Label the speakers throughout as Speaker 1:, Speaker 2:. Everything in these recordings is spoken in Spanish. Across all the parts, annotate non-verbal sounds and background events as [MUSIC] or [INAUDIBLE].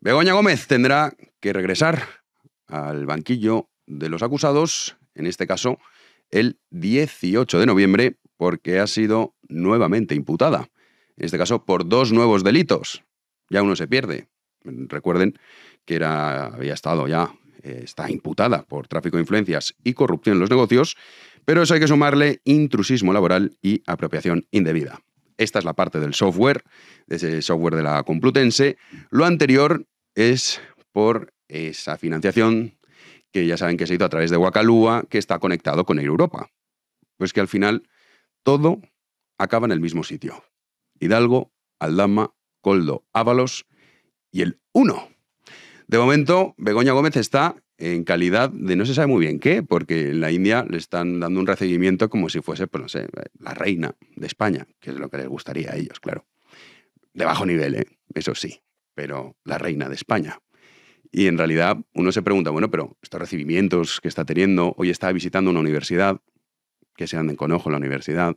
Speaker 1: Begoña Gómez tendrá que regresar al banquillo de los acusados, en este caso el 18 de noviembre, porque ha sido nuevamente imputada, en este caso por dos nuevos delitos. Ya uno se pierde. Recuerden que era, había estado ya, eh, está imputada por tráfico de influencias y corrupción en los negocios, pero eso hay que sumarle intrusismo laboral y apropiación indebida. Esta es la parte del software, de ese software de la Complutense. Lo anterior es por esa financiación que ya saben que se hizo a través de Huacalúa, que está conectado con Air Europa. Pues que al final todo acaba en el mismo sitio. Hidalgo, Aldama, Coldo, Ábalos y el 1. De momento, Begoña Gómez está en calidad de no se sabe muy bien qué, porque en la India le están dando un recibimiento como si fuese, pues no sé, la reina de España, que es lo que les gustaría a ellos, claro. De bajo nivel, ¿eh? eso sí, pero la reina de España. Y en realidad uno se pregunta, bueno, pero estos recibimientos que está teniendo, hoy está visitando una universidad, que se anden con ojo la universidad,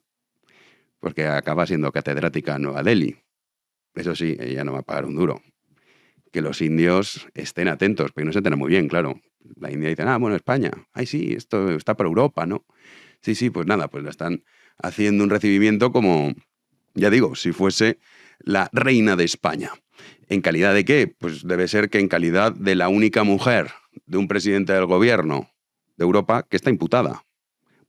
Speaker 1: porque acaba siendo catedrática en Nueva Delhi. Eso sí, ella no va a pagar un duro. Que los indios estén atentos, porque no se entera muy bien, claro la India dice, ah, bueno, España, ay, sí, esto está para Europa, ¿no? Sí, sí, pues nada, pues la están haciendo un recibimiento como, ya digo, si fuese la reina de España. ¿En calidad de qué? Pues debe ser que en calidad de la única mujer de un presidente del gobierno de Europa que está imputada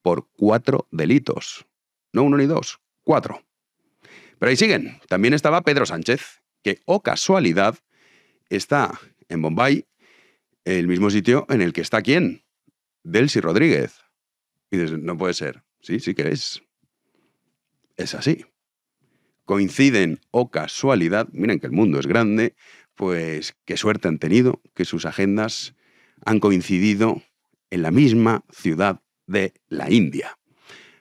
Speaker 1: por cuatro delitos. No uno ni dos, cuatro. Pero ahí siguen. También estaba Pedro Sánchez, que, o oh casualidad, está en Bombay el mismo sitio en el que está quién? Delsi Rodríguez. Y dices, no puede ser. Sí, sí que es. Es así. Coinciden o casualidad, miren que el mundo es grande, pues qué suerte han tenido que sus agendas han coincidido en la misma ciudad de la India.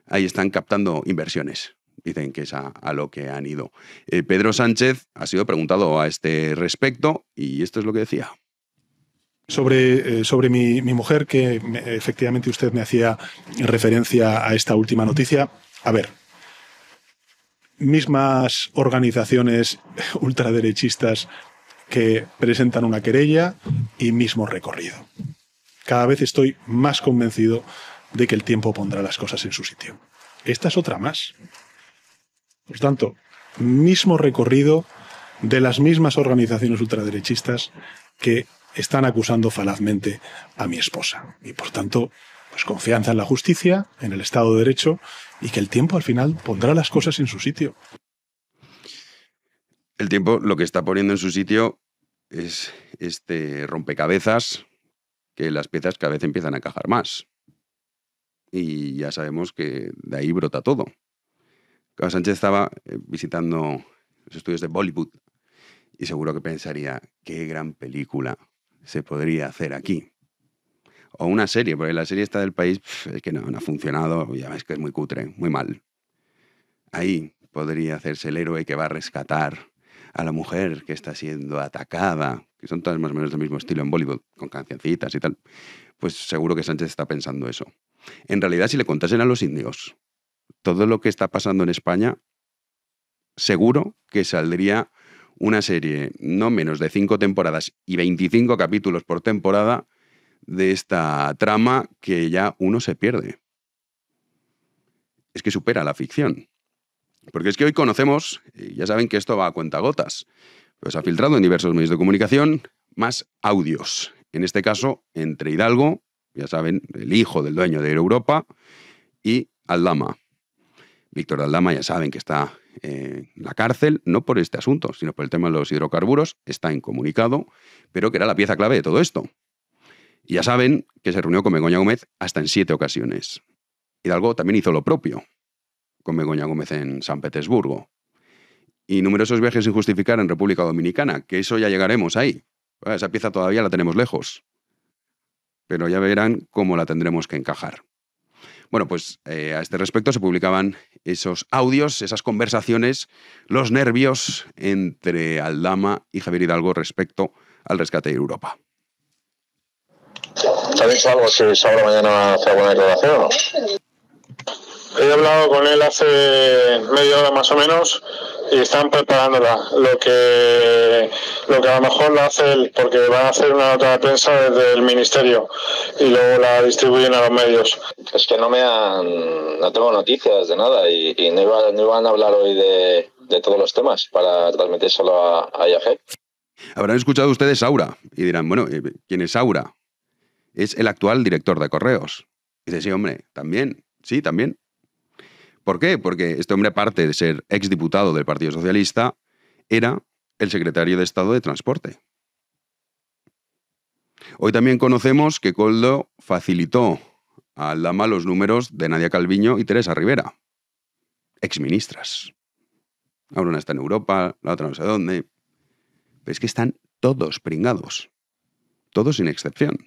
Speaker 1: Ahí están captando inversiones. Dicen que es a, lo que han ido. Eh, Pedro Sánchez ha sido preguntado a este respecto y esto es lo que decía sobre, eh, sobre mi, mujer, que efectivamente usted me hacía referencia a esta última noticia. A ver, mismas organizaciones [LAUGHS] ultraderechistas que presentan una querella y mismo recorrido. Cada vez estoy más convencido de que el tiempo pondrá las cosas en su sitio. Esta es otra más. Por tanto, mismo recorrido de las mismas organizaciones ultraderechistas que están acusando falazmente a mi esposa. Y por tanto, pues confianza en la justicia, en el Estado de Derecho y que el tiempo al final pondrá las cosas en su sitio. El tiempo lo que está poniendo en su sitio es este rompecabezas que las piezas cada vez empiezan a encajar más. Y ya sabemos que de ahí brota todo. Carlos Sánchez estaba eh, visitando los estudios de Bollywood y seguro que pensaría, qué gran película se podría hacer aquí. O una serie, porque la serie está del país es que no, ha funcionado, ya ves que es muy cutre, muy mal. Ahí podría hacerse el héroe que va a rescatar a la mujer que está siendo atacada, que son todas más o menos del mismo estilo en Bollywood, con cancioncitas y tal, pues seguro que Sánchez está pensando eso. En realidad, si le contasen a los indios todo lo que está pasando en España, seguro que saldría una serie no menos de cinco temporadas y 25 capítulos por temporada de esta trama que ya uno se pierde. Es que supera la ficción. Porque es que hoy conocemos, eh, ya saben que esto va a cuentagotas, pues ha filtrado en diversos medios de comunicación más audios. En este caso, entre Hidalgo, ya saben, el hijo del dueño de Europa, y Aldama. Víctor Aldama, ya saben que está la cárcel, no por este asunto, sino por el tema de los hidrocarburos, está incomunicado, pero que era la pieza clave de todo esto. Y ya saben que se reunió con Begoña Gómez hasta en siete ocasiones. Hidalgo también hizo lo propio con Begoña Gómez en San Petersburgo. Y numerosos viajes sin justificar en República Dominicana, que eso ya llegaremos ahí. Ah, esa pieza todavía la tenemos lejos. Pero ya verán cómo la tendremos que encajar. Bueno, pues eh, a este respecto se publicaban esos audios, esas conversaciones, los nervios entre Aldama y Javier Hidalgo respecto al rescate de Europa. ha algo si mañana hace alguna declaración He hablado con él hace media hora más o menos y están preparándola. Lo que, lo que a lo mejor lo hace él, porque van a hacer una nota de prensa desde el ministerio y luego la distribuyen a los medios. Es que no me han, no tengo noticias de nada y, no, iban a hablar hoy de, todos los temas para transmitírselo a, a IAG. Habrán escuchado ustedes Aura y dirán, bueno, eh, ¿quién es Aura? Es el actual director de correos. Y dice, sí, hombre, también, sí, también. ¿Por qué? Porque este hombre, aparte de ser exdiputado del Partido Socialista, era el secretario de Estado de Transporte. Hoy también conocemos que Coldo facilitó a Lama los números de Nadia Calviño y Teresa Rivera, exministras. Ahora una está en Europa, la otra no sé dónde. Pero es que están todos pringados, todos sin excepción.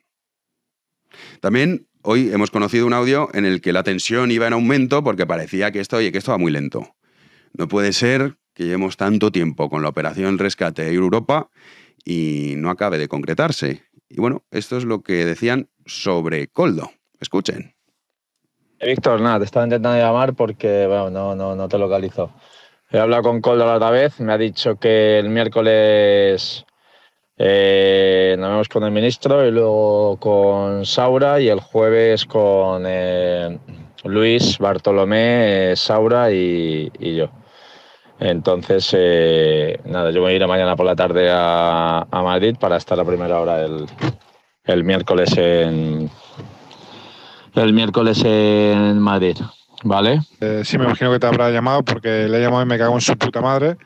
Speaker 1: También hoy hemos conocido un audio en el que la tensión iba en aumento porque parecía que esto, oye, que esto va muy lento. No puede ser que llevemos tanto tiempo con la operación Rescate Europa y no acabe de concretarse. Y bueno, esto es lo que decían sobre Coldo. Escuchen. Eh, Víctor, nada, te estaba intentando llamar porque no, no, no te localizo. He hablado con Coldo la otra vez, me ha dicho que el miércoles eh, nos vemos con el ministro y luego con Saura y el jueves con eh, Luis, Bartolomé, eh, Saura y, yo. Entonces, nada, yo voy a ir mañana por la tarde a, Madrid para estar la primera hora el, el, miércoles en el miércoles en Madrid, ¿vale? sí, me imagino que te habrá llamado porque le he llamado y me cago en su puta madre.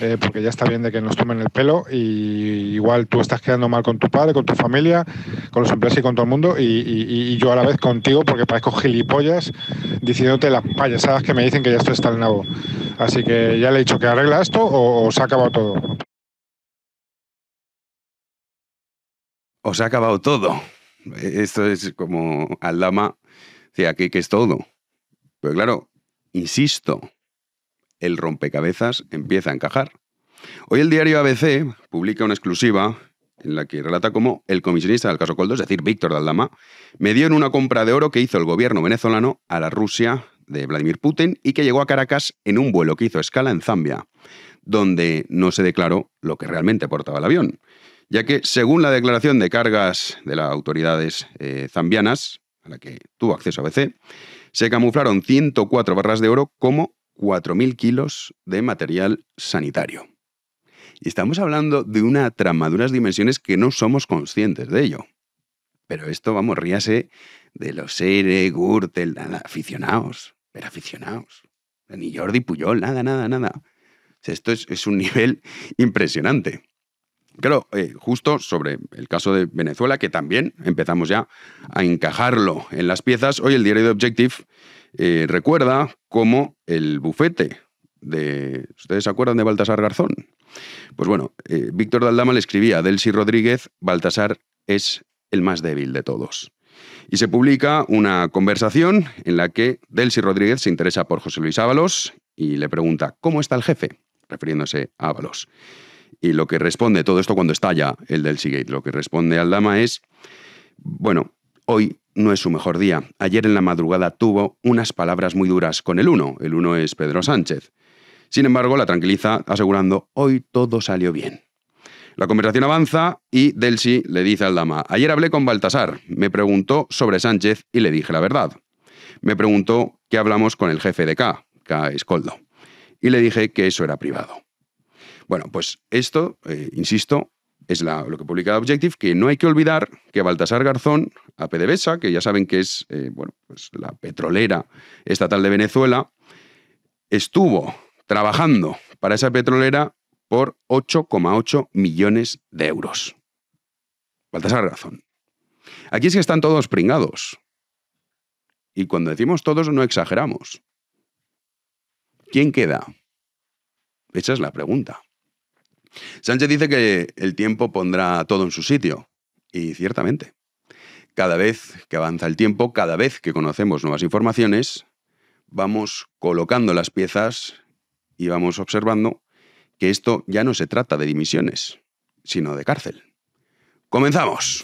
Speaker 1: Eh, porque ya está bien de que nos tomen el pelo y igual tú estás quedando mal con tu padre, con tu familia, con los empleados y con todo el mundo y, yo a la vez contigo porque parezco gilipollas diciéndote las payasadas que me dicen que ya esto está al nabo. Así que ya le he dicho que arregla esto o, se ha acabado todo. O se ha acabado todo. Esto es como al dama aquí que es todo. Pero claro, insisto, el rompecabezas empieza a encajar. Hoy el diario ABC publica una exclusiva en la que relata cómo el comisionista del caso Coldo, es decir, Víctor Daldama, me dio en una compra de oro que hizo el gobierno venezolano a la Rusia de Vladimir Putin y que llegó a Caracas en un vuelo que hizo escala en Zambia, donde no se declaró lo que realmente portaba el avión, ya que según la declaración de cargas de las autoridades eh, zambianas, a la que tuvo acceso ABC, se camuflaron 104 barras de oro como 4.000 kilos de material sanitario. Y estamos hablando de una trama de unas dimensiones que no somos conscientes de ello. Pero esto, vamos, ríase de los Ere, Gürtel, aficionados, pero aficionados. Ni Jordi Puyol, nada, nada, nada. Esto es, un [LAUGHS] nivel impresionante. Claro, eh, justo sobre el caso de Venezuela, que también empezamos ya a encajarlo en las piezas, hoy el diario de Objective eh, recuerda como el bufete de... ¿Ustedes se acuerdan de Baltasar Garzón? Pues bueno, eh, Víctor Daldama le escribía a Delcy Rodríguez, Baltasar es el más débil de todos. Y se publica una conversación en la que Delcy Rodríguez se interesa por José Luis Ábalos y le pregunta, ¿cómo está el jefe? refiriéndose a Ábalos. Y lo que responde, todo esto cuando estalla el Delcy Gate, lo que responde Aldama es, bueno, Hoy no es su mejor día. Ayer en la madrugada tuvo unas palabras muy duras con el uno. El uno es Pedro Sánchez. Sin embargo, la tranquiliza asegurando, hoy todo salió bien. La conversación avanza y Delsi le dice al dama, ayer hablé con Baltasar, me preguntó sobre Sánchez y le dije la verdad. Me preguntó qué hablamos con el jefe de K, K Escoldo, y le dije que eso era privado. Bueno, pues esto, eh, insisto, es lo que publica Objective, que no hay que olvidar que Baltasar Garzón, a PDVSA, que ya saben que es eh, bueno, pues la petrolera estatal de Venezuela, estuvo trabajando para esa petrolera por 8,8 millones de euros. Baltasar Garzón. Aquí es que están todos pringados. Y cuando decimos todos no exageramos. ¿Quién queda? Esa es la pregunta. Sánchez dice que el tiempo pondrá todo en su sitio, y ciertamente. Cada vez que avanza el tiempo, cada vez que conocemos nuevas informaciones, vamos colocando las piezas y vamos observando que esto ya no se trata de dimisiones, sino de cárcel. ¡Comenzamos!